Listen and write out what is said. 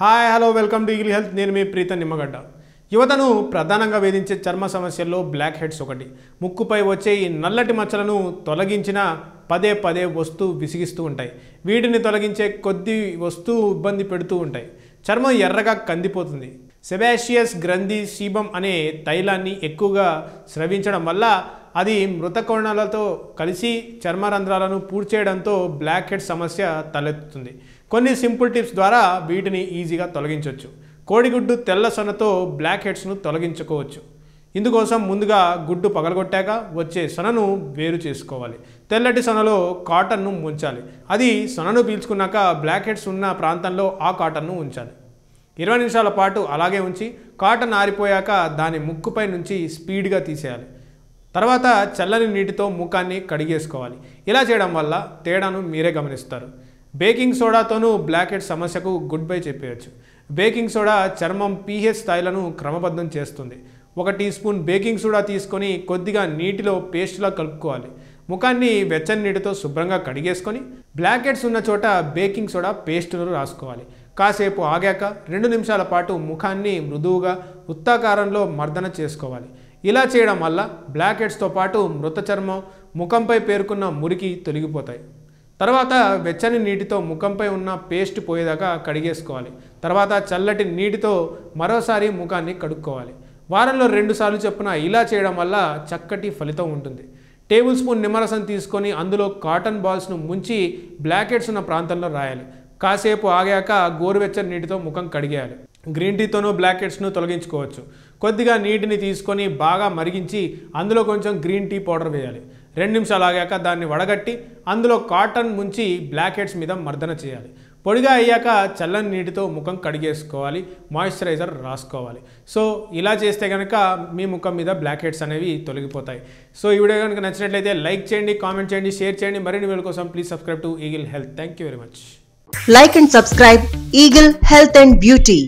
hi hello welcome to Eagle Health నేను మీ ప్రీత నిమ్మగడ్డ యువతను ప్రధానంగా వేధించే చర్మ సమస్యల్లో బ్లాక్ హెడ్స్ ఒకటి ముక్కుపై వచ్చే ఈ నల్లటి మచ్చలను తొలగించిన పదే పదే వస్తువు విసిగిస్తూ ఉంటాయి వీటిని తొలగించే కొద్ది వస్తువు ఇబ్బంది పెడుతూ ఉంటాయి చర్మం ఎర్రగా కందిపోతుంది సెబాషియస్ గ్రంథి సీబం అనే తైలాన్ని ఎక్కువగా స్రవించడం వల్ల అది మృతకోణాలతో కలిసి చర్మరంధ్రాలను పూర్చేయడంతో బ్లాక్ హెడ్ సమస్య తలెత్తుతుంది కొన్ని సింపుల్ టిప్స్ ద్వారా వీటిని ఈజీగా తొలగించవచ్చు కోడిగుడ్డు తెల్ల సొనతో బ్లాక్ హెడ్స్ను తొలగించుకోవచ్చు ఇందుకోసం ముందుగా గుడ్డు పగలగొట్టాక వచ్చే సొనను వేరు చేసుకోవాలి తెల్లటి సొనలో కాటన్ను ముంచాలి అది సొనను పీల్చుకున్నాక బ్లాక్ హెడ్స్ ఉన్న ప్రాంతంలో ఆ కాటన్ను ఉంచాలి ఇరవై నిమిషాల పాటు అలాగే ఉంచి కాటన్ ఆరిపోయాక దాని ముక్కుపై నుంచి స్పీడ్గా తీసేయాలి తర్వాత చల్లని నీటితో ముఖాన్ని కడిగేసుకోవాలి ఇలా చేయడం వల్ల తేడాను మీరే గమనిస్తారు బేకింగ్ సోడాతోనూ హెడ్ సమస్యకు గుడ్ బై చెప్పేయచ్చు బేకింగ్ సోడా చర్మం పీహెచ్ స్థాయిలను క్రమబద్ధం చేస్తుంది ఒక టీ స్పూన్ బేకింగ్ సోడా తీసుకొని కొద్దిగా నీటిలో పేస్ట్లా కలుపుకోవాలి ముఖాన్ని వెచ్చని నీటితో శుభ్రంగా కడిగేసుకొని బ్లాకెట్స్ ఉన్న చోట బేకింగ్ సోడా పేస్టును రాసుకోవాలి కాసేపు ఆగాక రెండు నిమిషాల పాటు ముఖాన్ని మృదువుగా ఉత్తాకారంలో మర్దన చేసుకోవాలి ఇలా చేయడం వల్ల హెడ్స్తో పాటు మృత చర్మం ముఖంపై పేరుకున్న మురికి తొలగిపోతాయి తర్వాత వెచ్చని నీటితో ముఖంపై ఉన్న పేస్ట్ పోయేదాకా కడిగేసుకోవాలి తర్వాత చల్లటి నీటితో మరోసారి ముఖాన్ని కడుక్కోవాలి వారంలో రెండుసార్లు చొప్పున ఇలా చేయడం వల్ల చక్కటి ఫలితం ఉంటుంది టేబుల్ స్పూన్ నిమ్మరసం తీసుకొని అందులో కాటన్ బాల్స్ను ముంచి బ్లాకెట్స్ ఉన్న ప్రాంతంలో రాయాలి కాసేపు ఆగాక గోరువెచ్చని నీటితో ముఖం కడిగేయాలి గ్రీన్ టీతోనూ బ్లాకెట్స్ను తొలగించుకోవచ్చు కొద్దిగా నీటిని తీసుకొని బాగా మరిగించి అందులో కొంచెం గ్రీన్ టీ పౌడర్ వేయాలి రెండు నిమిషాలు ఆగాక దాన్ని వడగట్టి అందులో కాటన్ ముంచి బ్లాక్ హెడ్స్ మీద మర్దన చేయాలి పొడిగా అయ్యాక చల్లని నీటితో ముఖం కడిగేసుకోవాలి మాయిశ్చరైజర్ రాసుకోవాలి సో ఇలా చేస్తే కనుక మీ ముఖం మీద బ్లాక్ హెడ్స్ అనేవి తొలగిపోతాయి సో ఈ వీడియో కనుక నచ్చినట్లయితే లైక్ చేయండి కామెంట్ చేయండి షేర్ చేయండి మరిన్ని వీళ్ళ కోసం please subscribe to Eagle Health thank you very much like and subscribe Eagle Health and beauty